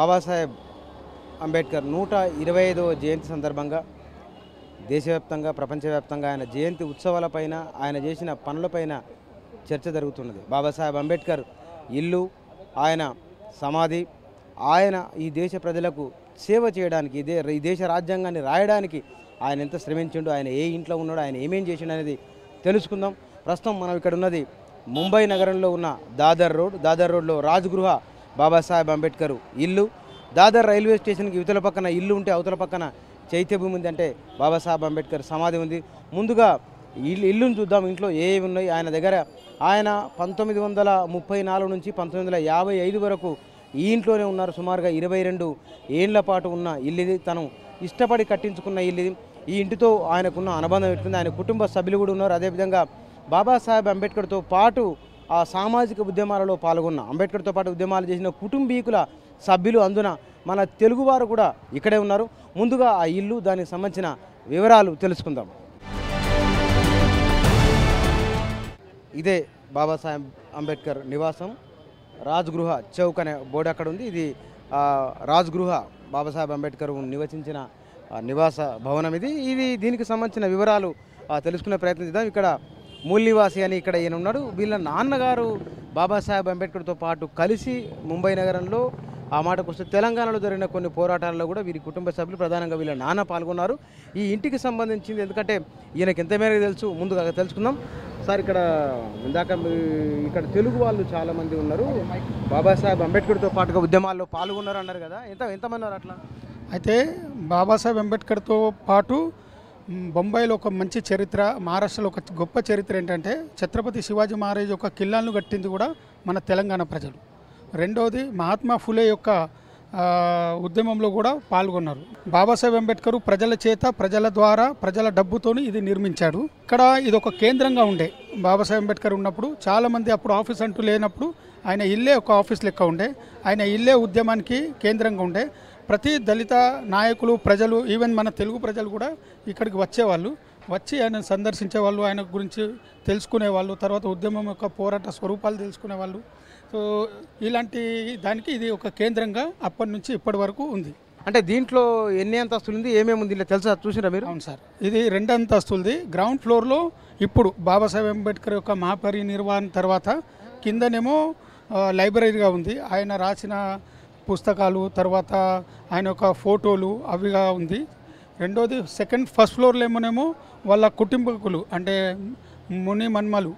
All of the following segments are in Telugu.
బాబాసాహెబ్ అంబేద్కర్ నూట ఇరవై ఐదవ జయంతి సందర్భంగా దేశవ్యాప్తంగా ప్రపంచవ్యాప్తంగా ఆయన జయంతి ఉత్సవాలపైన ఆయన చేసిన పనులపైన చర్చ జరుగుతున్నది బాబాసాహెబ్ అంబేద్కర్ ఇల్లు ఆయన సమాధి ఆయన ఈ దేశ ప్రజలకు సేవ చేయడానికి ఇదే ఈ దేశ రాజ్యాంగాన్ని రాయడానికి ఆయన ఎంత శ్రమించిండు ఆయన ఏ ఇంట్లో ఉన్నాడు ఆయన ఏమేం చేసిండు అనేది తెలుసుకుందాం ప్రస్తుతం మనం ఇక్కడ ఉన్నది ముంబై నగరంలో ఉన్న దాదర్ రోడ్ దాదర్ రోడ్లో రాజ్గృహ బాబాసాహెబ్ అంబేద్కర్ ఇల్లు దాదర్ రైల్వే స్టేషన్కి ఇవతల పక్కన ఇల్లు ఉంటే అవతల పక్కన చైత్యభూమి ఉంది అంటే బాబాసాహెబ్ అంబేద్కర్ సమాధి ఉంది ముందుగా ఇల్లు ఇల్లును చూద్దాం ఇంట్లో ఏ ఉన్నాయి ఆయన దగ్గర ఆయన పంతొమ్మిది వందల ముప్పై నాలుగు నుంచి పంతొమ్మిది వందల యాభై ఐదు వరకు ఈ ఇంట్లోనే ఉన్నారు సుమారుగా ఇరవై రెండు ఏండ్ల పాటు ఉన్న ఇల్లుది తను ఇష్టపడి కట్టించుకున్న ఇల్లు ఈ ఇంటితో ఆయనకున్న అనుబంధం పెట్టుకుంది ఆయన కుటుంబ సభ్యులు కూడా ఉన్నారు అదేవిధంగా బాబాసాహెబ్ అంబేద్కర్తో పాటు ఆ సామాజిక ఉద్యమాలలో పాల్గొన్న అంబేద్కర్తో పాటు ఉద్యమాలు చేసిన కుటుంబీకుల సభ్యులు అందున మన తెలుగువారు కూడా ఇక్కడే ఉన్నారు ముందుగా ఆ ఇల్లు దానికి సంబంధించిన వివరాలు తెలుసుకుందాం ఇదే బాబాసాహెబ్ అంబేద్కర్ నివాసం రాజ్గృహ చౌక్ అనే బోర్డు అక్కడ ఉంది ఇది రాజ్గృహ బాబాసాహెబ్ అంబేద్కర్ నివసించిన నివాస భవనం ఇది ఇది దీనికి సంబంధించిన వివరాలు తెలుసుకునే ప్రయత్నం చేద్దాం ఇక్కడ మూలివాసి అని ఇక్కడ ఈయన ఉన్నాడు వీళ్ళ నాన్నగారు బాబాసాహెబ్ అంబేద్కర్తో పాటు కలిసి ముంబై నగరంలో ఆ మాటకు వస్తే తెలంగాణలో జరిగిన కొన్ని పోరాటాల్లో కూడా వీరి కుటుంబ సభ్యులు ప్రధానంగా వీళ్ళ నాన్న పాల్గొన్నారు ఈ ఇంటికి సంబంధించింది ఎందుకంటే ఈయనకి ఎంత మేరకు తెలుసు ముందుగా తెలుసుకుందాం సార్ ఇక్కడ ఇందాక ఇక్కడ తెలుగు వాళ్ళు చాలామంది ఉన్నారు బాబాసాహెబ్ అంబేద్కర్తో పాటుగా ఉద్యమాల్లో పాల్గొన్నారు అన్నారు కదా ఎంత ఎంతమంది అట్లా అయితే బాబాసాహెబ్ అంబేద్కర్తో పాటు బొంబాయిలో ఒక మంచి చరిత్ర మహారాష్ట్రలో ఒక గొప్ప చరిత్ర ఏంటంటే ఛత్రపతి శివాజీ మహారాజ్ యొక్క కిల్లాలను కట్టింది కూడా మన తెలంగాణ ప్రజలు రెండవది మహాత్మా ఫులే యొక్క ఉద్యమంలో కూడా పాల్గొన్నారు బాబాసాహెబ్ అంబేద్కర్ ప్రజల చేత ప్రజల ద్వారా ప్రజల డబ్బుతోని ఇది నిర్మించాడు ఇక్కడ ఇది ఒక కేంద్రంగా ఉండే బాబాసాహెబ్ అంబేద్కర్ ఉన్నప్పుడు చాలామంది అప్పుడు ఆఫీస్ అంటూ లేనప్పుడు ఆయన ఇల్లే ఒక ఆఫీస్ లెక్క ఉండే ఆయన ఇల్లే ఉద్యమానికి కేంద్రంగా ఉండే ప్రతి దళిత నాయకులు ప్రజలు ఈవెన్ మన తెలుగు ప్రజలు కూడా ఇక్కడికి వచ్చేవాళ్ళు వచ్చి ఆయన సందర్శించే వాళ్ళు ఆయన గురించి తెలుసుకునేవాళ్ళు తర్వాత ఉద్యమం యొక్క పోరాట స్వరూపాలు తెలుసుకునేవాళ్ళు సో ఇలాంటి దానికి ఇది ఒక కేంద్రంగా అప్పటి నుంచి ఇప్పటి వరకు ఉంది అంటే దీంట్లో ఎన్ని అంతస్తులు ఉంది ఏమేమి ఉంది ఇలా తెలుసా చూసినా మీరు అవును సార్ ఇది రెండు అంతస్తులది గ్రౌండ్ ఫ్లోర్లో ఇప్పుడు బాబాసాహెబ్ అంబేద్కర్ యొక్క నిర్వహణ తర్వాత కిందనేమో లైబ్రరీగా ఉంది ఆయన రాసిన పుస్తకాలు తర్వాత ఆయన యొక్క ఫోటోలు అవిగా ఉంది రెండోది సెకండ్ ఫస్ట్ ఫ్లోర్లో ఏమోనేమో వాళ్ళ కుటుంబకులు అంటే ముని మన్మలు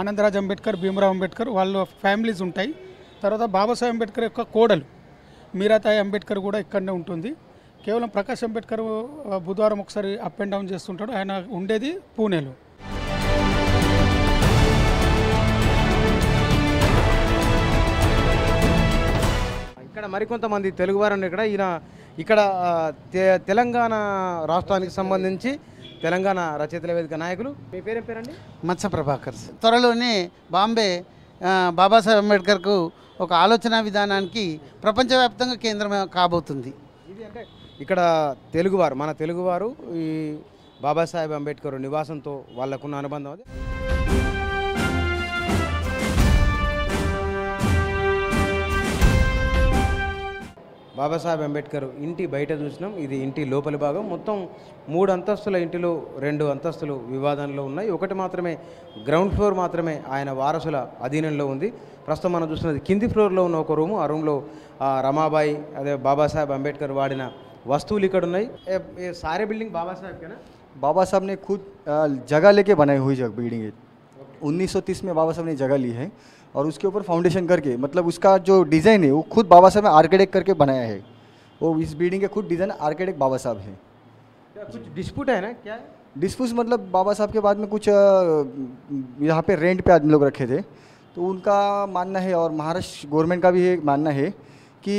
ఆనందరాజ్ అంబేద్కర్ భీమరావు అంబేద్కర్ వాళ్ళ ఫ్యామిలీస్ ఉంటాయి తర్వాత బాబాసాహెబ్ అంబేద్కర్ యొక్క కోడలు మీరాతాయి అంబేద్కర్ కూడా ఇక్కడనే ఉంటుంది కేవలం ప్రకాష్ అంబేద్కర్ బుధవారం ఒకసారి అప్ అండ్ డౌన్ చేస్తుంటాడు ఆయన ఉండేది పూణేలో ఇక్కడ మరికొంతమంది తెలుగువారు ఇక్కడ ఈయన ఇక్కడ తెలంగాణ రాష్ట్రానికి సంబంధించి తెలంగాణ రచయితల వేదిక నాయకులు మీ పేరు పేరండి మత్స్య ప్రభాకర్ త్వరలోనే బాంబే బాబాసాహెబ్ అంబేద్కర్కు ఒక ఆలోచన విధానానికి ప్రపంచవ్యాప్తంగా కేంద్రం కాబోతుంది ఇది అంటే ఇక్కడ తెలుగువారు మన తెలుగువారు ఈ బాబాసాహెబ్ అంబేద్కర్ నివాసంతో వాళ్ళకున్న అనుబంధం అది బాబాసాహెబ్ అంబేద్కర్ ఇంటి బయట చూసినాం ఇది ఇంటి లోపలి భాగం మొత్తం మూడు అంతస్తుల ఇంటిలో రెండు అంతస్తులు వివాదంలో ఉన్నాయి ఒకటి మాత్రమే గ్రౌండ్ ఫ్లోర్ మాత్రమే ఆయన వారసుల అధీనంలో ఉంది ప్రస్తుతం మనం చూస్తున్నది కింది ఫ్లోర్లో ఉన్న ఒక రూము ఆ రూమ్లో రమాబాయి అదే బాబాసాహెబ్ అంబేద్కర్ వాడిన వస్తువులు ఇక్కడ ఉన్నాయి సారే బిల్డింగ్ బాబాసాహెబ్ కదా బాబాసాహెబ్ని ఖుద్ ने खुद जगह लेके बनाई हुई 1930 में बाबा साहब ने जगह ली है और उसके ऊपर फाउंडेशन करके मतलब उसका जो डिज़ाइन है वो खुद बाबा साहब ने आर्किटेक्ट करके बनाया है वो इस बिल्डिंग के खुद डिज़ाइन आर्किटेक्ट बाबा साहब है कुछ डिस्प्यूट है ना क्या डिस्प्यूट मतलब बाबा साहब के बाद में कुछ यहाँ पे रेंट पे आदमी लोग रखे थे तो उनका मानना है और महाराष्ट्र गवर्नमेंट का भी ये मानना है कि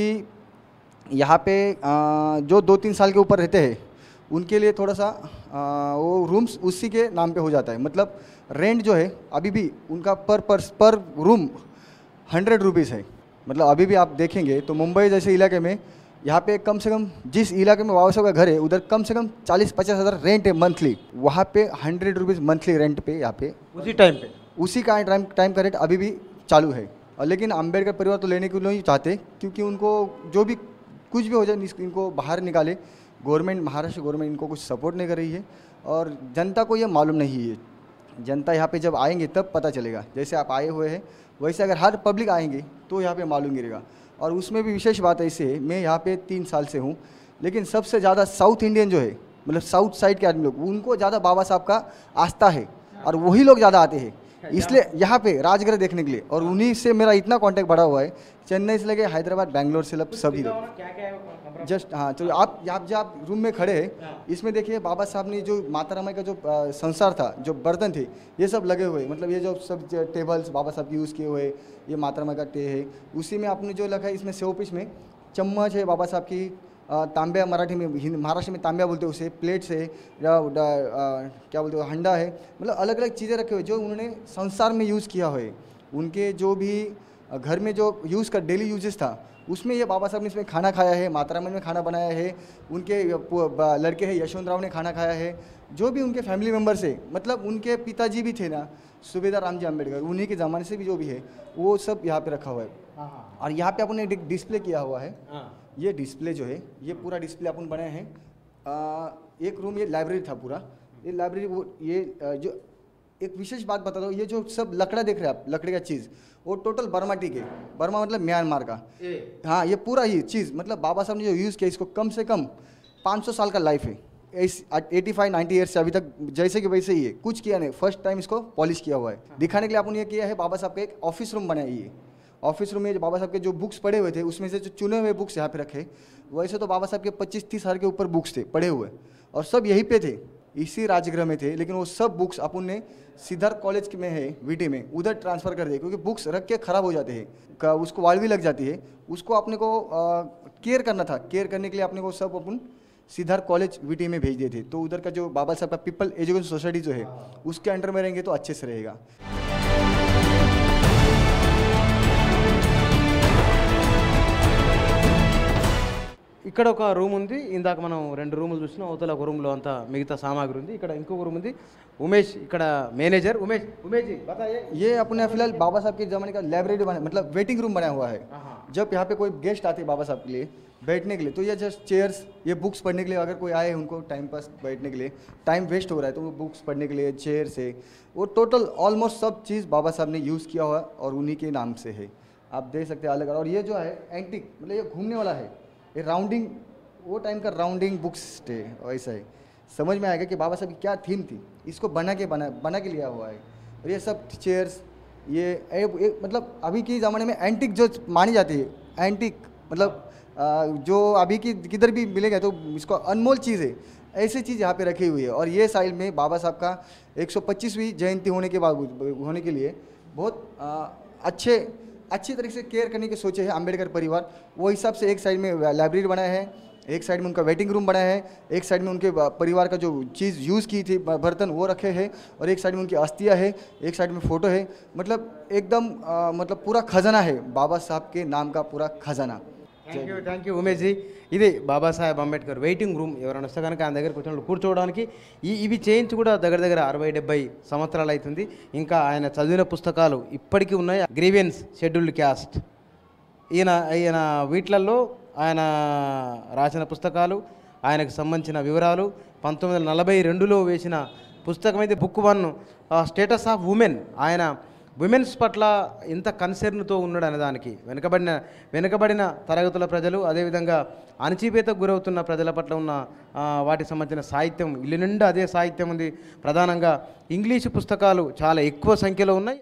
यहाँ पे जो दो तीन साल के ऊपर रहते हैं उनके लिए थोड़ा सा आ, वो रूम्स उसी के नाम पे हो जाता है मतलब रेंट जो है अभी भी उनका पर पर पर रूम हंड्रेड रुपीज़ है मतलब अभी भी आप देखेंगे तो मुंबई जैसे इलाके में यहाँ पे कम से कम जिस इलाके में वावसा का घर है उधर कम से कम चालीस पचास हज़ार रेंट है मंथली वहाँ पे हंड्रेड रुपीज़ मंथली रेंट पे यहाँ पे उसी टाइम पे उसी का टाइम टाइम का रेट अभी भी चालू है और लेकिन अम्बेडकर परिवार तो लेने लिए ही चाहते क्योंकि उनको जो भी कुछ भी हो जाए इनको बाहर निकाले गवर्नमेंट महाराष्ट्र गवर्नमेंट इनको कुछ सपोर्ट नहीं कर रही है और जनता को ये मालूम नहीं है जनता यहाँ पे जब आएंगे तब पता चलेगा जैसे आप आए हुए हैं वैसे अगर हर पब्लिक आएंगे तो यहाँ पे मालूम गिरेगा और उसमें भी विशेष बात ऐसी है मैं यहाँ पे तीन साल से हूँ लेकिन सबसे ज़्यादा साउथ इंडियन जो है मतलब साउथ साइड के आदमी लोग उनको ज़्यादा बाबा साहब का आस्था है और वही लोग ज़्यादा आते हैं इसलिए यहाँ पे राजगृह देखने के लिए और हाँ। उन्हीं से मेरा इतना कांटेक्ट बढ़ा हुआ है चेन्नई से लेके हैदराबाद बैंगलोर से लग सभी लोग जस्ट हाँ तो आप आप जो आप रूम में खड़े हैं हाँ। इसमें देखिए बाबा साहब ने जो माता रामा का जो संसार था जो बर्तन थे ये सब लगे हुए मतलब ये जो सब टेबल्स बाबा साहब के यूज़ किए हुए ये माता रामा का टे है उसी में आपने जो लगा है इसमें सेव पिच में चम्मच है बाबा साहब की तांबे मराठी में हिंद महाराष्ट्र में तांबा बोलते हैं उसे प्लेट्स है या क्या बोलते हो हंडा है मतलब अलग अलग चीज़ें रखे हुए जो उन्होंने संसार में यूज़ किया हुए उनके जो भी घर में जो यूज़ कर डेली यूजेस था उसमें ये बाबा साहब ने इसमें खाना खाया है मातारामन में खाना बनाया है उनके लड़के हैं यशवंत राव ने खाना खाया है जो भी उनके फैमिली मेम्बर्स है मतलब उनके पिताजी भी थे ना सुबेदार राम जी अम्बेडकर उन्हीं के ज़माने से भी जो भी है वो सब यहाँ पे रखा हुआ है हाँ, हाँ, हाँ। और यहाँ पे आपने डिस्प्ले किया हुआ है ये डिस्प्ले जो है ये पूरा डिस्प्ले अपन बनाए हैं एक रूम ये लाइब्रेरी था पूरा ये लाइब्रेरी वो ये आ, जो एक विशेष बात बता दो ये जो सब लकड़ा देख रहे हैं आप लकड़ी का चीज़ वो टोटल टी के बर्मा मतलब म्यांमार का हाँ ये पूरा ही चीज़ मतलब बाबा साहब ने जो यूज़ किया इसको कम से कम 500 साल का लाइफ है एटी फाइव नाइन्टी ईयर से अभी तक जैसे कि वैसे ही है कुछ किया नहीं फर्स्ट टाइम इसको पॉलिश किया हुआ है हाँ। दिखाने के लिए आपने ये किया है बाबा साहब का एक ऑफिस रूम बनाया ये ऑफिस रूम में बाबा साहब के जो बुक्स पड़े हुए थे उसमें से जो चुने हुए बुक्स यहाँ पे रखे वैसे तो बाबा साहब के पच्चीस तीस हजार के ऊपर बुक्स थे पढ़े हुए और सब यहीं पे थे इसी राजगृह में थे लेकिन वो सब बुक्स अपन ने सिद्धार्थ कॉलेज में है वीटी में उधर ट्रांसफ़र कर दिए क्योंकि बुक्स रख के ख़राब हो जाते हैं उसको वाल भी लग जाती है उसको अपने को केयर करना था केयर करने के लिए अपने को सब अपन सिद्धार्थ कॉलेज वीटी में भेज दिए थे तो उधर का जो बाबा साहब का पीपल एजुकेशन सोसाइटी जो है हाँ। उसके अंडर में रहेंगे तो अच्छे से रहेगा इकडोक रूम రూమ్ ఉంది ఇందాక మనం రెండు రూములు చూసినా मिगता सामग्री రూమ్లో అంతా మిగతా సామాగ్రి ఉంది उमेश इकड़ा मैनेजर उमेश उमेश जी बताइए ये अपने फिलहाल बाबा साहब के ज़माने का लाइब्रेरी बना मतलब वेटिंग रूम बना हुआ है हाँ। जब यहाँ पे कोई गेस्ट आते हैं बाबा साहब के लिए बैठने के लिए तो ये जस्ट चेयर्स ये बुक्स पढ़ने के लिए अगर कोई आए उनको टाइम पास बैठने के लिए टाइम वेस्ट हो रहा है तो वो बुक्स पढ़ने के लिए चेयर्स है वो टोटल ऑलमोस्ट सब चीज़ बाबा साहब ने यूज़ किया हुआ और उन्हीं के नाम से है आप देख सकते हैं अलग और ये जो है एंटिक मतलब ये घूमने वाला है ये राउंडिंग वो टाइम का राउंडिंग बुक्स डे ऐसा है समझ में आएगा कि बाबा साहब की क्या थीम थी इसको बना के बना बना के लिया हुआ है और ये सब चेयर्स ये ए, ए, मतलब अभी के ज़माने में एंटिक जो मानी जाती है एंटिक मतलब आ, जो अभी की किधर भी मिलेगा तो इसको अनमोल चीज़ है ऐसी चीज़ यहाँ पे रखी हुई है और ये साइड में बाबा साहब का 125वीं जयंती होने के बाद होने के लिए बहुत आ, अच्छे अच्छी तरीके से केयर करने के सोचे है अम्बेडकर परिवार वो हिसाब से एक साइड में लाइब्रेरी बनाया है एक साइड में उनका वेटिंग रूम बनाया है एक साइड में उनके परिवार का जो चीज़ यूज़ की थी बर्तन वो रखे हैं और एक साइड में उनकी अस्थियाँ है एक साइड में फ़ोटो है मतलब एकदम मतलब पूरा खजाना है बाबा साहब के नाम का पूरा खजाना థ్యాంక్ యూ థ్యాంక్ యూ ఇది బాబాసాహెబ్ అంబేద్కర్ వెయిటింగ్ రూమ్ ఎవరైనా వస్తే కనుక ఆయన దగ్గర కూర్చొని కూర్చోవడానికి ఈ ఇవి చేయించి కూడా దగ్గర దగ్గర అరవై డెబ్బై సంవత్సరాలు అవుతుంది ఇంకా ఆయన చదివిన పుస్తకాలు ఇప్పటికీ ఉన్నాయి గ్రీవెన్స్ షెడ్యూల్డ్ క్యాస్ట్ ఈయన ఈయన వీటిలలో ఆయన రాసిన పుస్తకాలు ఆయనకు సంబంధించిన వివరాలు పంతొమ్మిది వందల నలభై రెండులో వేసిన పుస్తకం అయితే book one status of women ఆయన ఉమెన్స్ పట్ల ఇంత కన్సర్న్తో ఉన్నాడు అనేదానికి వెనుకబడిన వెనుకబడిన తరగతుల ప్రజలు అదేవిధంగా అణచిపేతకు గురవుతున్న ప్రజల పట్ల ఉన్న వాటి సంబంధించిన సాహిత్యం ఇల్లు నిండా అదే సాహిత్యం ఉంది ప్రధానంగా ఇంగ్లీషు పుస్తకాలు చాలా ఎక్కువ సంఖ్యలో ఉన్నాయి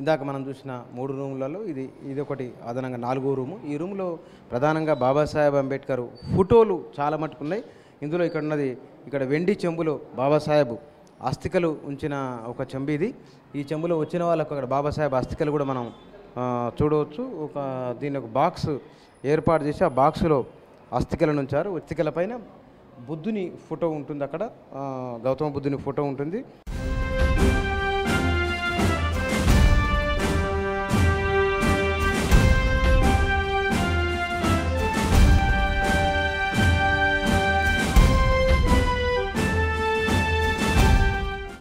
ఇందాక మనం చూసిన మూడు రూములలో ఇది ఇది ఒకటి అదనంగా నాలుగో రూము ఈ రూములో ప్రధానంగా బాబాసాహెబ్ అంబేద్కర్ ఫోటోలు చాలా మట్టుకున్నాయి ఇందులో ఇక్కడ ఉన్నది ఇక్కడ వెండి చెంబులో బాబాసాహెబ్ అస్థికలు ఉంచిన ఒక చెంబు ఇది ఈ చెంబులో వచ్చిన వాళ్ళకు అక్కడ బాబాసాహెబ్ అస్థికలు కూడా మనం చూడవచ్చు ఒక దీని ఒక బాక్స్ ఏర్పాటు చేసి ఆ బాక్స్లో అస్థికలను ఉంచారు అస్థికల పైన బుద్ధుని ఫోటో ఉంటుంది అక్కడ గౌతమ బుద్ధుని ఫోటో ఉంటుంది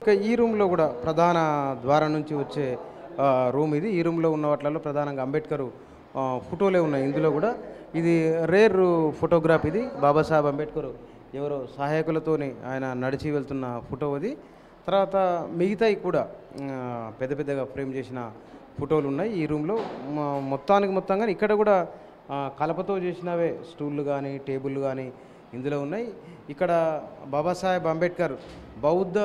ఇంకా ఈ రూమ్లో కూడా ప్రధాన ద్వారం నుంచి వచ్చే రూమ్ ఇది ఈ రూమ్లో ఉన్న వాటిలో ప్రధానంగా అంబేద్కర్ ఫోటోలే ఉన్నాయి ఇందులో కూడా ఇది రేర్ ఫోటోగ్రాఫ్ ఇది బాబాసాహెబ్ అంబేద్కర్ ఎవరో సహాయకులతోనే ఆయన నడిచి వెళ్తున్న ఫోటో అది తర్వాత మిగతాయి కూడా పెద్ద పెద్దగా ఫ్రేమ్ చేసిన ఫోటోలు ఉన్నాయి ఈ రూమ్లో మొత్తానికి మొత్తంగా ఇక్కడ కూడా కలపతో చేసినవే స్టూళ్ళు కానీ టేబుల్ కానీ ఇందులో ఉన్నాయి ఇక్కడ బాబాసాహెబ్ అంబేద్కర్ బౌద్ధ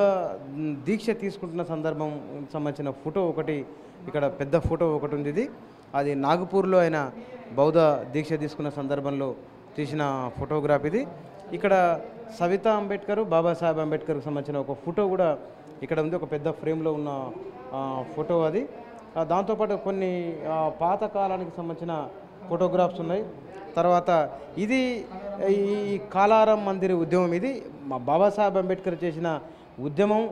దీక్ష తీసుకుంటున్న సందర్భం సంబంధించిన ఫోటో ఒకటి ఇక్కడ పెద్ద ఫోటో ఒకటి ఉంది ఇది అది నాగపూర్లో ఆయన బౌద్ధ దీక్ష తీసుకున్న సందర్భంలో తీసిన ఫోటోగ్రాఫ్ ఇది ఇక్కడ సవితా అంబేద్కర్ బాబాసాహెబ్ అంబేద్కర్కి సంబంధించిన ఒక ఫోటో కూడా ఇక్కడ ఉంది ఒక పెద్ద ఫ్రేమ్లో ఉన్న ఫోటో అది దాంతోపాటు కొన్ని పాత కాలానికి సంబంధించిన ఫోటోగ్రాఫ్స్ ఉన్నాయి తర్వాత ఇది ఈ కాలారం మందిర్ ఉద్యమం ఇది బాబాసాహెబ్ అంబేద్కర్ చేసిన ఉద్యమం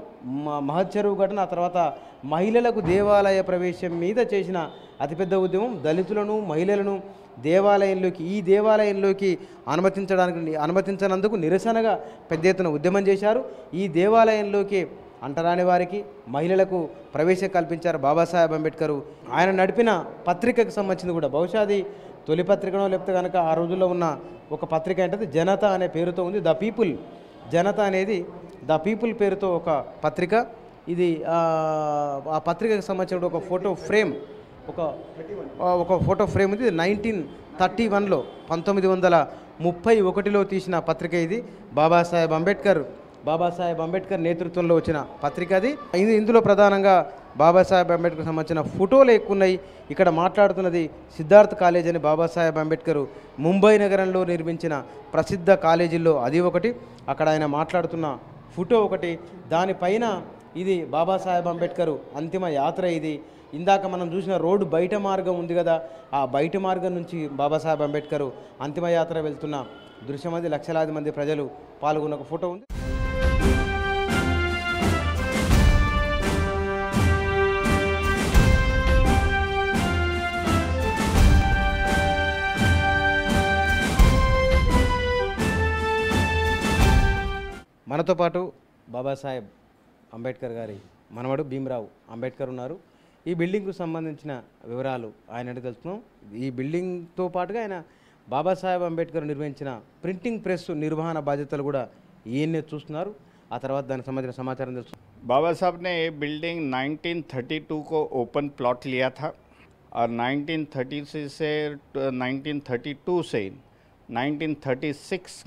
మహచ్చరువు ఘటన ఆ తర్వాత మహిళలకు దేవాలయ ప్రవేశం మీద చేసిన అతిపెద్ద ఉద్యమం దళితులను మహిళలను దేవాలయంలోకి ఈ దేవాలయంలోకి అనుమతించడానికి అనుమతించనందుకు నిరసనగా పెద్ద ఎత్తున ఉద్యమం చేశారు ఈ దేవాలయంలోకి అంటరాని వారికి మహిళలకు ప్రవేశం కల్పించారు బాబాసాహెబ్ అంబేద్కర్ ఆయన నడిపిన పత్రికకు సంబంధించింది కూడా బహుశా అది తొలి పత్రికను లేకపోతే కనుక ఆ రోజుల్లో ఉన్న ఒక పత్రిక ఏంటది జనత అనే పేరుతో ఉంది ద పీపుల్ జనత అనేది ద పీపుల్ పేరుతో ఒక పత్రిక ఇది ఆ పత్రికకు సంబంధించిన ఒక ఫోటో ఫ్రేమ్ ఒక ఒక ఫోటో ఫ్రేమ్ ఇది నైన్టీన్ థర్టీ వన్లో పంతొమ్మిది వందల ముప్పై ఒకటిలో తీసిన పత్రిక ఇది బాబాసాహెబ్ అంబేద్కర్ బాబాసాహెబ్ అంబేద్కర్ నేతృత్వంలో వచ్చిన పత్రిక అది ఇందులో ప్రధానంగా బాబాసాహెబ్ అంబేద్కర్ సంబంధించిన ఫోటోలు ఎక్కున్నాయి ఇక్కడ మాట్లాడుతున్నది సిద్ధార్థ్ కాలేజ్ అని బాబాసాహెబ్ అంబేద్కర్ ముంబై నగరంలో నిర్మించిన ప్రసిద్ధ కాలేజీల్లో అది ఒకటి అక్కడ ఆయన మాట్లాడుతున్న ఫోటో ఒకటి దానిపైన ఇది బాబాసాహెబ్ అంబేద్కర్ అంతిమ యాత్ర ఇది ఇందాక మనం చూసిన రోడ్డు బయట మార్గం ఉంది కదా ఆ బయట మార్గం నుంచి బాబాసాహెబ్ అంబేద్కర్ అంతిమయాత్ర వెళ్తున్న దృశ్యమంది లక్షలాది మంది ప్రజలు పాల్గొన్న ఒక ఫోటో ఉంది మనతో పాటు బాబాసాహెబ్ అంబేద్కర్ గారి మనవడు భీమరావు అంబేద్కర్ ఉన్నారు ఈ బిల్డింగ్కు సంబంధించిన వివరాలు ఆయన అడిగి తెలుసుకున్నాం ఈ బిల్డింగ్తో పాటుగా ఆయన బాబాసాహెబ్ అంబేద్కర్ నిర్వహించిన ప్రింటింగ్ ప్రెస్ నిర్వహణ బాధ్యతలు కూడా ఈయన్నే చూస్తున్నారు ఆ తర్వాత దానికి సంబంధించిన సమాచారం తెలుసు థర్టీ साहब ఓపెన్ ప్లాట్ లియా థా or nineteen thirty six nineteen thirty two సే నైన్టీన్ థర్టీ సిక్స్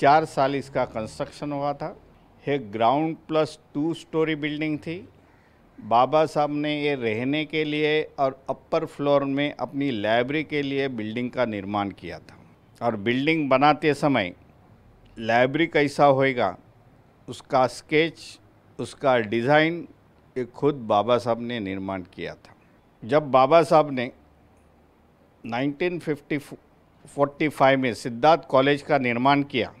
चार साल इसका कंस्ट्रक्शन हुआ था ये ground plus two storey building थी बाबा साहब ने ये रहने के लिए और अपर फ्लोर में अपनी लाइब्रेरी के लिए बिल्डिंग का निर्माण किया था और बिल्डिंग बनाते समय लाइब्रेरी कैसा होएगा उसका स्केच उसका डिज़ाइन ये खुद बाबा साहब ने निर्माण किया था जब बाबा साहब ने 1950 45 में सिद्धार्थ कॉलेज का निर्माण किया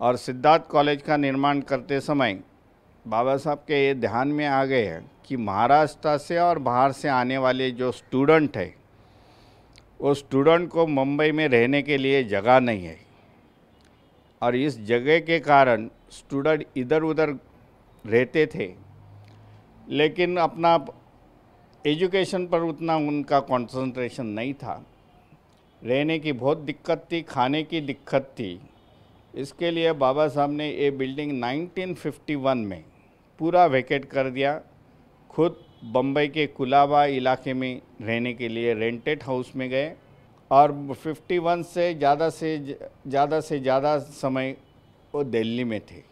और सिद्धार्थ कॉलेज का निर्माण करते समय बाबा साहब के ये ध्यान में आ गए हैं कि महाराष्ट्र से और बाहर से आने वाले जो स्टूडेंट है वो स्टूडेंट को मुंबई में रहने के लिए जगह नहीं है और इस जगह के कारण स्टूडेंट इधर उधर रहते थे लेकिन अपना एजुकेशन पर उतना उनका कंसंट्रेशन नहीं था रहने की बहुत दिक्कत थी खाने की दिक्कत थी इसके लिए बाबा साहब ने ये बिल्डिंग 1951 में पूरा वैकेट कर दिया खुद बम्बई के कुलाबा इलाके में रहने के लिए रेंटेड हाउस में गए और 51 से ज़्यादा से ज़्यादा से ज़्यादा समय वो दिल्ली में थे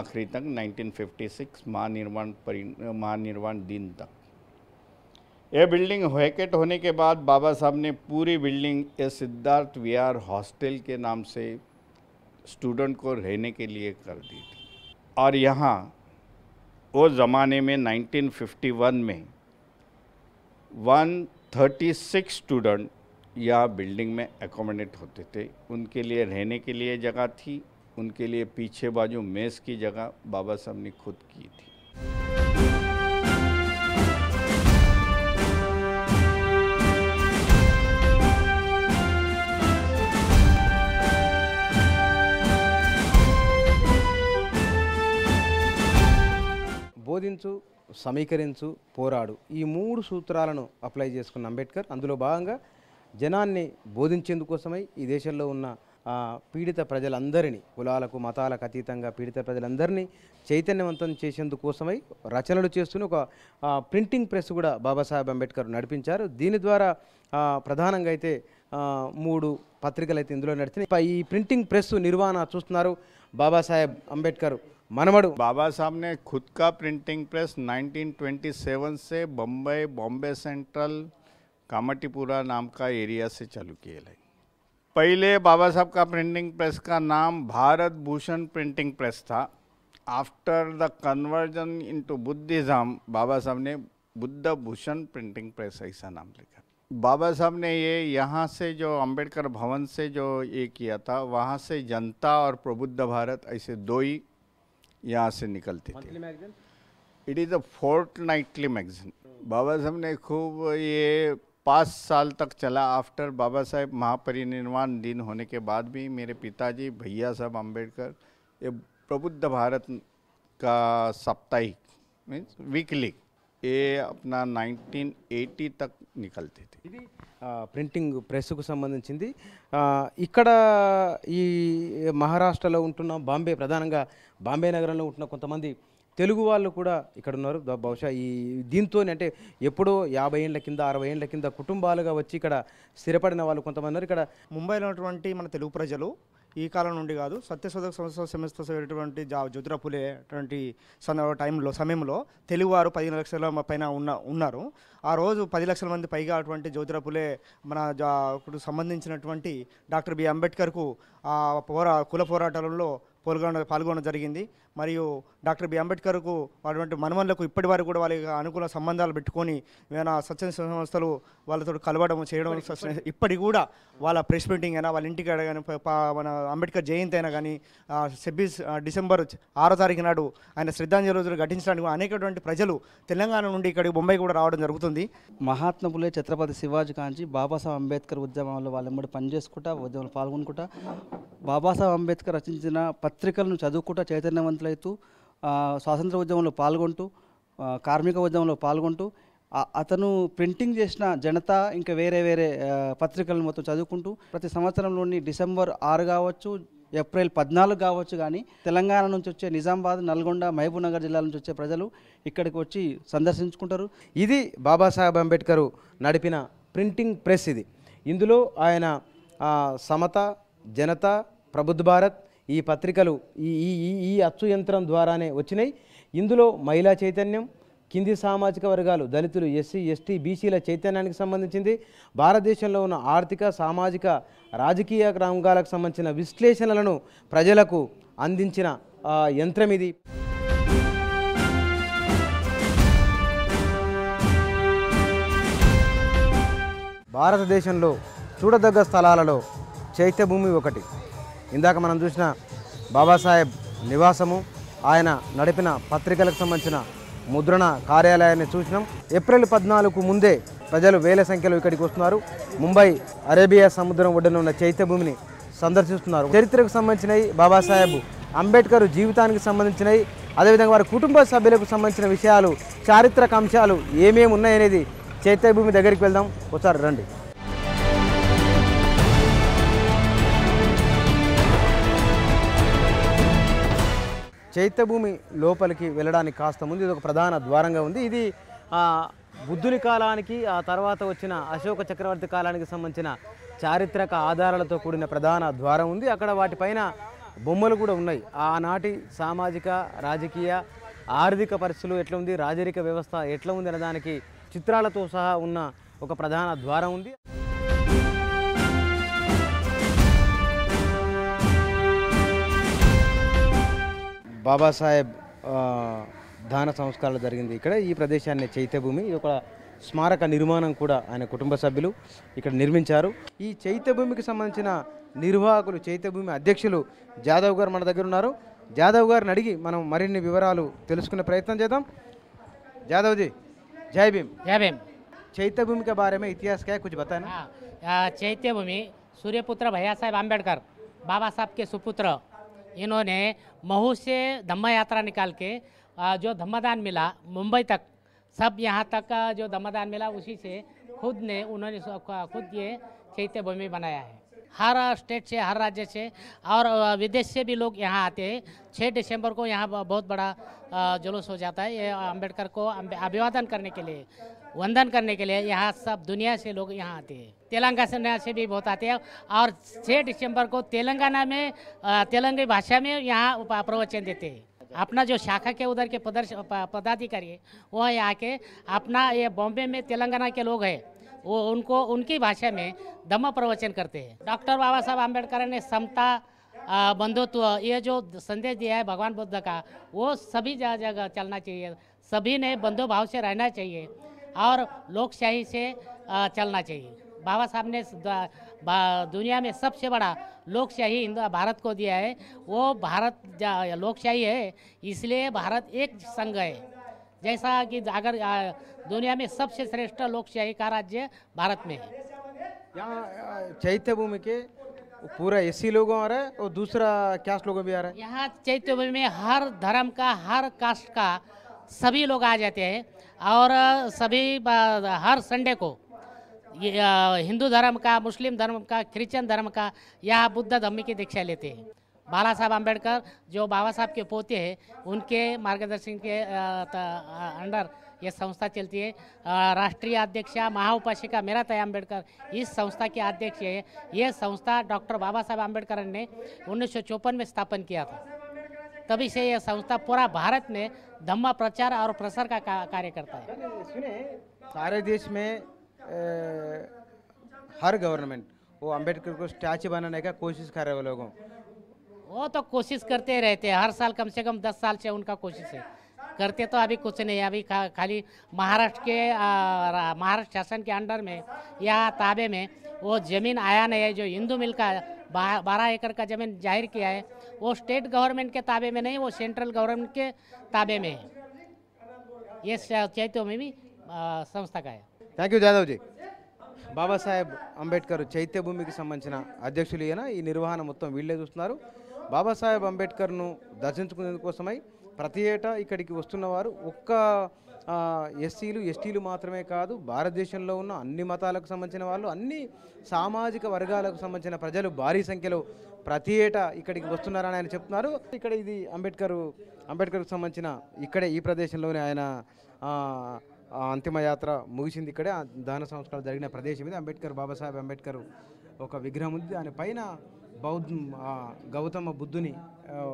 आखिरी तक 1956 महानिर्माण परि महानिर्माण दिन तक यह बिल्डिंग वैकेट होने के बाद बाबा साहब ने पूरी बिल्डिंग ये सिद्धार्थ वी हॉस्टल के नाम से स्टूडेंट को रहने के लिए कर दी थी और यहाँ वो ज़माने में 1951 में 136 स्टूडेंट या बिल्डिंग में एकोमोडेट होते थे उनके लिए रहने के लिए जगह थी उनके लिए पीछे बाजू मेस की जगह बाबा साहब ने खुद की थी సమీకరించు పోరాడు ఈ మూడు సూత్రాలను అప్లై చేసుకున్న అంబేద్కర్ అందులో భాగంగా జనాన్ని బోధించేందుకోసమై ఈ దేశంలో ఉన్న పీడిత ప్రజలందరినీ కులాలకు మతాలకు అతీతంగా పీడిత ప్రజలందరినీ చైతన్యవంతం చేసేందుకోసమై రచనలు చేస్తూనే ఒక ప్రింటింగ్ ప్రెస్ కూడా బాబాసాహెబ్ అంబేద్కర్ నడిపించారు దీని ద్వారా ప్రధానంగా అయితే మూడు పత్రికలు అయితే ఇందులో నడిచినాయి ఈ ప్రింటింగ్ ప్రెస్ నిర్వహణ చూస్తున్నారు బాబాసాహెబ్ అంబేద్కర్ मनमड़ बाबा साहब ने खुद का प्रिंटिंग प्रेस 1927 से बम्बई बॉम्बे सेंट्रल कामटीपुरा नाम का एरिया से चालू किए पहले बाबा साहब का प्रिंटिंग प्रेस का नाम भारत भूषण प्रिंटिंग प्रेस था after the conversion into Buddhism Baba Saheb ने बुद्ध भूषण प्रिंटिंग प्रेस ऐसा नाम लिखा बाबा साहब ने ये यहाँ से जो अंबेडकर भवन से जो ये किया था वहाँ से जनता और प्रबुद्ध भारत ऐसे दो ही यहाँ से निकलती थी it is a fortnightly magazine Baba Saheb ने खूब ये पाँच साल तक चला आफ्टर बाबा साहेब महापरिनिर्वाण दिन होने के बाद भी मेरे पिताजी भैया साहब अम्बेडकर ये प्रबुद्ध भारत का साप्ताहिक मीन्स वीकली ये अपना 1980 तक निकलती थी ఇది ప్రింటింగ్ ప్రెస్కు సంబంధించింది ఇక్కడ ఈ మహారాష్ట్రలో ఉంటున్న బాంబే ప్రధానంగా బాంబే నగరంలో ఉంటున్న కొంతమంది తెలుగు వాళ్ళు కూడా ఇక్కడ ఉన్నారు బహుశా ఈ దీంతో అంటే ఎప్పుడో యాభై ఏళ్ళ కింద అరవై ఏళ్ళ కింద కుటుంబాలుగా వచ్చి ఇక్కడ స్థిరపడిన వాళ్ళు కొంతమంది ఉన్నారు ఇక్కడ ముంబైలో ఉన్నటువంటి మన తెలుగు ప్రజలు ఈ కాలం నుండి కాదు సత్యశోధక సంస్థ సంస్థ అయినటువంటి జా పులే అటువంటి టైంలో సమయంలో తెలుగువారు పదిహేను లక్షల పైన ఉన్న ఉన్నారు ఆ రోజు పది లక్షల మంది పైగా అటువంటి జ్యోతిరా మన జా సంబంధించినటువంటి డాక్టర్ బి అంబేద్కర్కు ఆ పోరా కుల పోరాటంలో పాల్గొన పాల్గొనడం జరిగింది మరియు డాక్టర్ బి అంబేద్కర్కు అటువంటి మనమన్లకు ఇప్పటి వారు కూడా వాళ్ళకి అనుకూల సంబంధాలు పెట్టుకొని ఏమైనా స్వచ్ఛంద సంస్థలు వాళ్ళతో కలవడం చేయడం ఇప్పటికి కూడా వాళ్ళ ప్రెస్ మీటింగ్ అయినా వాళ్ళ ఇంటికి కానీ మన అంబేద్కర్ జయంతి అయినా కానీ సెబ్బీస్ డిసెంబర్ ఆరో తారీఖు నాడు ఆయన శ్రద్ధాంజలి రోజులు ఘటించడానికి అనేకటువంటి ప్రజలు తెలంగాణ నుండి ఇక్కడికి బొంబాయి కూడా రావడం జరుగుతుంది మహాత్ములే ఛత్రపతి శివాజీ కాంచి బాబాసాహెబ్ అంబేద్కర్ ఉద్యమంలో వాళ్ళెంబడి పనిచేసుకుంటా ఉద్యమంలో పాల్గొనుకుంటా బాబాసాహెబ్ అంబేద్కర్ రచించిన పత్రికలను చదువుకుంటా చైతన్యవంత విజయవంతులైతూ స్వాతంత్ర ఉద్యమంలో పాల్గొంటూ కార్మిక ఉద్యమంలో పాల్గొంటూ అతను ప్రింటింగ్ చేసిన జనతా ఇంకా వేరే వేరే పత్రికలను మొత్తం చదువుకుంటూ ప్రతి సంవత్సరంలోని డిసెంబర్ ఆరు కావచ్చు ఏప్రిల్ పద్నాలుగు కావచ్చు కానీ తెలంగాణ నుంచి వచ్చే నిజామాబాద్ నల్గొండ నగర్ జిల్లాల నుంచి వచ్చే ప్రజలు ఇక్కడికి వచ్చి సందర్శించుకుంటారు ఇది బాబాసాహెబ్ అంబేద్కరు నడిపిన ప్రింటింగ్ ప్రెస్ ఇది ఇందులో ఆయన సమత జనత ప్రబుద్ధ భారత్ ఈ పత్రికలు ఈ ఈ ఈ అచ్చు యంత్రం ద్వారానే వచ్చినాయి ఇందులో మహిళా చైతన్యం కింది సామాజిక వర్గాలు దళితులు ఎస్సీ ఎస్టీ బీసీల చైతన్యానికి సంబంధించింది భారతదేశంలో ఉన్న ఆర్థిక సామాజిక రాజకీయ రంగాలకు సంబంధించిన విశ్లేషణలను ప్రజలకు అందించిన యంత్రం ఇది భారతదేశంలో చూడదగ్గ స్థలాలలో చైత్యభూమి ఒకటి ఇందాక మనం చూసిన బాబాసాహెబ్ నివాసము ఆయన నడిపిన పత్రికలకు సంబంధించిన ముద్రణ కార్యాలయాన్ని చూసినాం ఏప్రిల్ పద్నాలుగుకు ముందే ప్రజలు వేల సంఖ్యలో ఇక్కడికి వస్తున్నారు ముంబై అరేబియా సముద్రం ఒడ్డున ఉన్న చైత్యభూమిని సందర్శిస్తున్నారు చరిత్రకు సంబంధించినవి బాబాసాహెబ్ అంబేద్కర్ జీవితానికి సంబంధించినవి అదేవిధంగా వారి కుటుంబ సభ్యులకు సంబంధించిన విషయాలు చారిత్రక అంశాలు ఏమేమి ఉన్నాయనేది చైత్యభూమి దగ్గరికి వెళ్దాం ఒకసారి రండి చైత్యభూమి లోపలికి వెళ్ళడానికి కాస్త ముందు ఇది ఒక ప్రధాన ద్వారంగా ఉంది ఇది బుద్ధుని కాలానికి ఆ తర్వాత వచ్చిన అశోక చక్రవర్తి కాలానికి సంబంధించిన చారిత్రక ఆధారాలతో కూడిన ప్రధాన ద్వారం ఉంది అక్కడ వాటిపైన బొమ్మలు కూడా ఉన్నాయి ఆనాటి సామాజిక రాజకీయ ఆర్థిక పరిస్థితులు ఎట్లా ఉంది రాజరిక వ్యవస్థ ఎట్లా ఉంది అనే దానికి చిత్రాలతో సహా ఉన్న ఒక ప్రధాన ద్వారం ఉంది బాబాసాహెబ్ దాన సంస్కారాలు జరిగింది ఇక్కడ ఈ ప్రదేశాన్ని చైత్యభూమి ఇది ఒక స్మారక నిర్మాణం కూడా ఆయన కుటుంబ సభ్యులు ఇక్కడ నిర్మించారు ఈ చైత్యభూమికి సంబంధించిన నిర్వాహకులు చైత్యభూమి అధ్యక్షులు జాదవ్ గారు మన దగ్గర ఉన్నారు జాదవ్ గారిని అడిగి మనం మరిన్ని వివరాలు తెలుసుకునే ప్రయత్నం చేద్దాం జాదవ్జీ జై భీమ్ జై భీమ్ చైత్యభూమికి బారేమే बारे में చైత్యభూమి సూర్యపుత్ర है అంబేడ్కర్ बताए ना चैत्यभूमि इन्होंने महू से धम्मा यात्रा निकाल के जो धम्मादान मिला मुंबई तक सब यहाँ तक जो धम्मादान मिला उसी से खुद ने उन्होंने खुद ये चैत्य भूमि बनाया है हर स्टेट से हर राज्य से और विदेश से भी लोग यहाँ आते हैं छः दिसंबर को यहाँ बहुत बड़ा जुलूस हो जाता है ये अम्बेडकर को अभिवादन करने के लिए वंदन करने के लिए यहाँ सब दुनिया से लोग यहाँ आते हैं तेलंगाना से भी बहुत आते हैं और 6 दिसंबर को तेलंगाना में तेलंगी भाषा में यहाँ प्रवचन देते हैं अपना जो शाखा के उधर के प्रदर्श पदाधिकारी है वह यहाँ के अपना ये बॉम्बे में तेलंगाना के लोग हैं वो उनको उनकी भाषा में दम प्रवचन करते हैं डॉक्टर बाबा साहब आम्बेडकर ने समता बंधुत्व ये जो संदेश दिया है भगवान बुद्ध का वो सभी जगह चलना चाहिए सभी ने बंधु भाव से रहना चाहिए और लोकशाही से चलना चाहिए बाबा साहब ने दुनिया में सबसे बड़ा लोकशाही भारत को दिया है वो भारत लोकशाही है इसलिए भारत एक संघ है जैसा कि अगर दुनिया में सबसे श्रेष्ठ लोकशाही का राज्य भारत में है यहाँ चैत्य भूमि के पूरा एसी लोगों आ रहे है और दूसरा कैस्ट लोगों भी आ रहा है यहाँ चैत्य भूमि में हर धर्म का हर कास्ट का सभी लोग आ जाते हैं और सभी हर संडे को ये हिंदू धर्म का मुस्लिम धर्म का क्रिश्चियन धर्म का या बुद्ध धर्म की दीक्षा लेते हैं बाला साहब अम्बेडकर जो बाबा साहब के पोते हैं उनके मार्गदर्शन के अंडर ये संस्था चलती है राष्ट्रीय अध्यक्ष महाउपाशिका मेरा तय अम्बेडकर इस संस्था के अध्यक्ष है ये संस्था डॉक्टर बाबा साहब अम्बेडकर ने उन्नीस में स्थापन किया था तभी से यह संस्था पूरा भारत में धम्मा प्रचार और प्रसार का कार्य करता है सुने सारे देश में ए, हर गवर्नमेंट वो अंबेडकर को स्टैचू बनाने का कोशिश कर रहे वो लोगों वो तो कोशिश करते रहते हैं हर साल कम से कम दस साल से उनका कोशिश है करते तो अभी कुछ नहीं अभी खा, खाली महाराष्ट्र के महाराष्ट्र शासन के अंडर में या ताबे में वो ज़मीन आया नहीं है जो हिंदू मिल का बारह एकड़ का ज़मीन जाहिर किया है वो स्टेट गवर्नमेंट के ताबे में नहीं वो सेंट्रल गवर्नमेंट के ताबे में है ये चैत्य में भी संस्था का है థ్యాంక్ యూ జాదవ్ జీ బాబాసాహెబ్ అంబేద్కర్ చైత్యభూమికి సంబంధించిన అధ్యక్షులు ఈయన ఈ నిర్వహణ మొత్తం వీళ్ళే చూస్తున్నారు బాబాసాహెబ్ అంబేద్కర్ను దర్శించుకునేందుకోసమై ప్రతి ఏటా ఇక్కడికి వస్తున్నవారు ఒక్క ఎస్సీలు ఎస్టీలు మాత్రమే కాదు భారతదేశంలో ఉన్న అన్ని మతాలకు సంబంధించిన వాళ్ళు అన్ని సామాజిక వర్గాలకు సంబంధించిన ప్రజలు భారీ సంఖ్యలో ప్రతి ఏటా ఇక్కడికి వస్తున్నారని ఆయన చెప్తున్నారు ఇక్కడ ఇది అంబేద్కర్ అంబేద్కర్కు సంబంధించిన ఇక్కడే ఈ ప్రదేశంలోనే ఆయన అంతిమయాత్ర ముగిసింది ఇక్కడే దహన సంస్కారం జరిగిన ప్రదేశం ఇది అంబేద్కర్ బాబాసాహెబ్ అంబేద్కర్ ఒక విగ్రహం ఉంది దాని పైన బౌద్ధ గౌతమ బుద్ధుని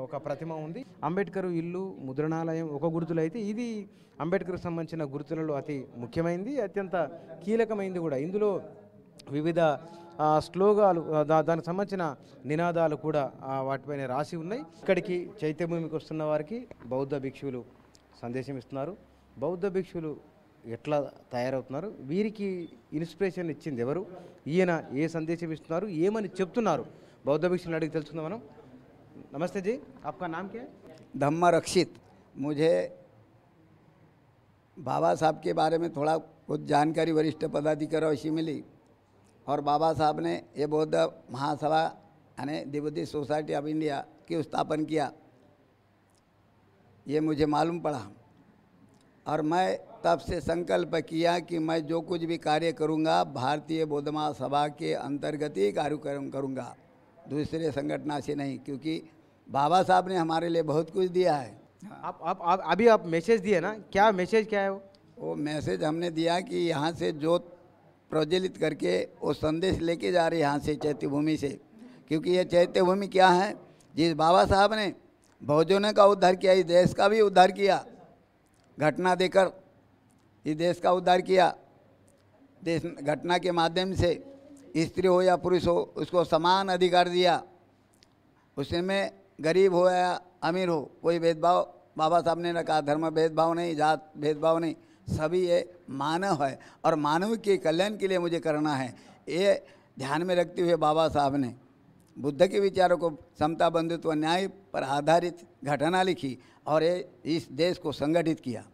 ఒక ప్రతిమ ఉంది అంబేద్కర్ ఇల్లు ముద్రణాలయం ఒక గుర్తులు అయితే ఇది అంబేద్కర్ సంబంధించిన గుర్తులలో అతి ముఖ్యమైనది అత్యంత కీలకమైంది కూడా ఇందులో వివిధ దా దానికి సంబంధించిన నినాదాలు కూడా వాటిపైన రాసి ఉన్నాయి ఇక్కడికి చైత్యభూమికి వస్తున్న వారికి బౌద్ధ భిక్షువులు సందేశం ఇస్తున్నారు బౌద్ధ భిక్షువులు ఎట్లా తయారవుతున్నారు వీరికి ఇన్స్పిరేషన్ ఇచ్చింది ఎవరు ఈయన ఏ సందేశం ఇస్తున్నారు ఏమని చెప్తున్నారు बौद्ध भिक्षु తెలుసుకుందాం మనం नमस्ते जी आपका नाम क्या है धम्मा रक्षित मुझे बाबा साहब के बारे में थोड़ा कुछ जानकारी वरिष्ठ पदाधिकारी से मिली और बाबा साहब ने ये बौद्ध महासभा यानी दिवदी सोसाइटी ऑफ इंडिया की स्थापन किया ये मुझे मालूम पड़ा और मैं तब से संकल्प किया कि मैं जो कुछ भी कार्य करूँगा भारतीय बौद्ध महासभा के अंतर्गत ही कार्य करूँगा दूसरे संगठना से नहीं क्योंकि बाबा साहब ने हमारे लिए बहुत कुछ दिया है आप आप आप अभी आप मैसेज दिए ना क्या मैसेज क्या है वो वो मैसेज हमने दिया कि यहाँ से जो प्रज्वलित करके वो संदेश लेके जा रही है यहाँ से चैत्य भूमि से क्योंकि ये चैत्य भूमि क्या है जिस बाबा साहब ने बहुजनों का उद्धार किया इस देश का भी उद्धार किया घटना देकर इस देश का उद्धार किया देश घटना के माध्यम से स्त्री हो या पुरुष हो उसको समान अधिकार दिया उसमें गरीब हो या अमीर हो कोई भेदभाव बाबा साहब ने कहा धर्म भेदभाव नहीं जात भेदभाव नहीं सभी ये मानव है और मानव के कल्याण के लिए मुझे करना है ये ध्यान में रखते हुए बाबा साहब ने बुद्ध के विचारों को समता बंधुत्व न्याय पर आधारित घटना लिखी और ये इस देश को संगठित किया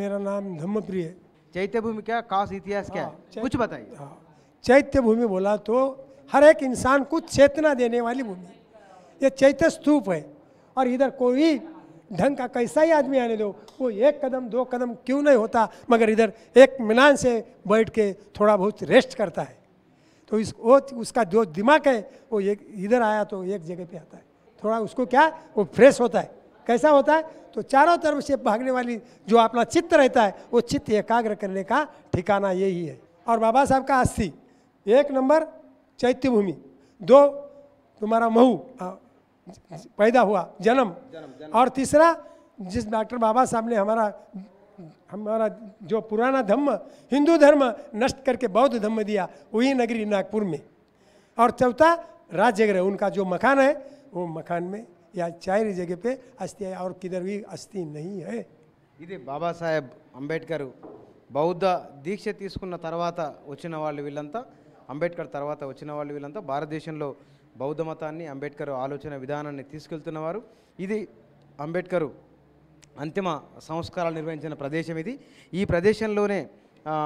मेरा नाम धम्मप्रिय चैत्य भूमि क्या काश इतिहास क्या है हाँ, कुछ बताइए हाँ चैत्य भूमि बोला तो हर एक इंसान को चेतना देने वाली भूमि ये चैत्य स्तूप है और इधर कोई ढंग का कैसा ही आदमी आने दो वो एक कदम दो कदम क्यों नहीं होता मगर इधर एक मिनान से बैठ के थोड़ा बहुत रेस्ट करता है तो इस वो उसका जो दिमाग है वो एक इधर आया तो एक जगह पे आता है थोड़ा उसको क्या वो फ्रेश होता है कैसा होता है तो चारों तरफ से भागने वाली जो अपना चित्त रहता है वो चित्त एकाग्र करने का ठिकाना यही है और बाबा साहब का अस्थि एक नंबर चैत्य भूमि दो तुम्हारा महू पैदा हुआ जन्म, और तीसरा जिस डॉक्टर बाबा साहब ने हमारा हमारा जो पुराना धर्म हिंदू धर्म नष्ट करके बौद्ध धर्म दिया वही नगरी नागपुर में और चौथा राज्य ग्रह उनका जो मकान है वो मकान में या चार जगह पे अस्थि है और किधर भी अस्थि नहीं है इधे बाबा साहेब अंबेडकर बौद्ध దీక్ష తీసుకున్న తర్వాత వచ్చిన అంబేద్కర్ తర్వాత వచ్చిన వాళ్ళు వీళ్ళంతా భారతదేశంలో బౌద్ధ మతాన్ని అంబేద్కర్ ఆలోచన విధానాన్ని తీసుకెళ్తున్నవారు ఇది అంబేద్కరు అంతిమ సంస్కారాలు నిర్వహించిన ప్రదేశం ఇది ఈ ప్రదేశంలోనే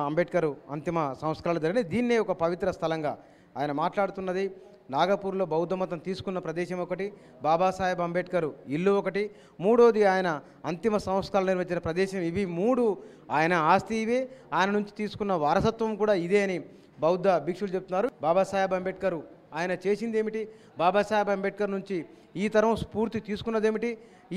అంబేద్కర్ అంతిమ సంస్కారాలు జరిగినాయి దీన్నే ఒక పవిత్ర స్థలంగా ఆయన మాట్లాడుతున్నది నాగపూర్లో బౌద్ధ మతం తీసుకున్న ప్రదేశం ఒకటి బాబాసాహెబ్ అంబేద్కర్ ఇల్లు ఒకటి మూడోది ఆయన అంతిమ సంస్కారాలు నిర్వహించిన ప్రదేశం ఇవి మూడు ఆయన ఆస్తి ఇవే ఆయన నుంచి తీసుకున్న వారసత్వం కూడా ఇదే అని బౌద్ధ భిక్షులు చెప్తున్నారు బాబాసాహెబ్ అంబేద్కర్ ఆయన చేసింది ఏమిటి బాబాసాహెబ్ అంబేద్కర్ నుంచి ఈ తరం స్ఫూర్తి తీసుకున్నదేమిటి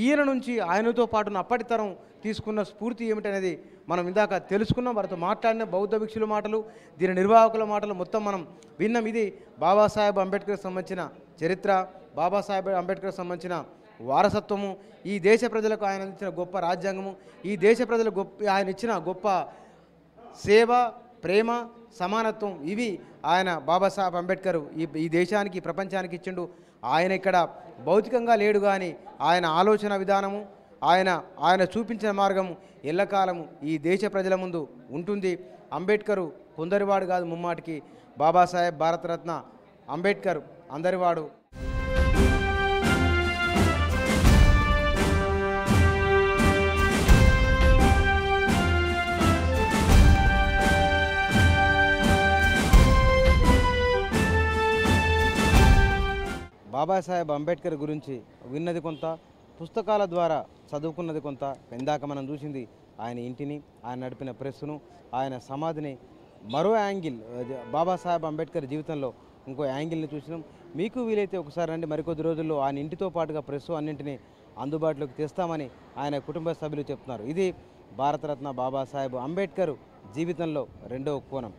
ఈయన నుంచి ఆయనతో పాటు అప్పటి తరం తీసుకున్న స్ఫూర్తి ఏమిటనేది మనం ఇందాక తెలుసుకున్నాం వారితో మాట్లాడిన బౌద్ధ భిక్షుల మాటలు దీని నిర్వాహకుల మాటలు మొత్తం మనం విన్నాం ఇది బాబాసాహెబ్ అంబేద్కర్ సంబంధించిన చరిత్ర బాబాసాహెబ్ అంబేద్కర్ సంబంధించిన వారసత్వము ఈ దేశ ప్రజలకు ఆయన ఇచ్చిన గొప్ప రాజ్యాంగము ఈ దేశ ప్రజలకు గొప్ప ఆయన ఇచ్చిన గొప్ప సేవ ప్రేమ సమానత్వం ఇవి ఆయన బాబాసాహెబ్ అంబేద్కర్ ఈ ఈ దేశానికి ప్రపంచానికి ఇచ్చిండు ఆయన ఇక్కడ భౌతికంగా లేడు కానీ ఆయన ఆలోచన విధానము ఆయన ఆయన చూపించిన మార్గము ఎల్లకాలము ఈ దేశ ప్రజల ముందు ఉంటుంది అంబేద్కరు కొందరివాడు కాదు ముమ్మాటికి బాబాసాహెబ్ భారతరత్న అంబేద్కర్ అందరివాడు బాబాసాహెబ్ అంబేద్కర్ గురించి విన్నది కొంత పుస్తకాల ద్వారా చదువుకున్నది కొంత ఇందాక మనం చూసింది ఆయన ఇంటిని ఆయన నడిపిన ప్రెస్సును ఆయన సమాధిని మరో యాంగిల్ బాబాసాహెబ్ అంబేద్కర్ జీవితంలో ఇంకో యాంగిల్ని చూసినాం మీకు వీలైతే ఒకసారి రండి మరికొద్ది రోజుల్లో ఆయన ఇంటితో పాటుగా ప్రెస్ అన్నింటినీ అందుబాటులోకి తెస్తామని ఆయన కుటుంబ సభ్యులు చెప్తున్నారు ఇది భారతరత్న బాబాసాహెబ్ అంబేద్కర్ జీవితంలో రెండవ కోణం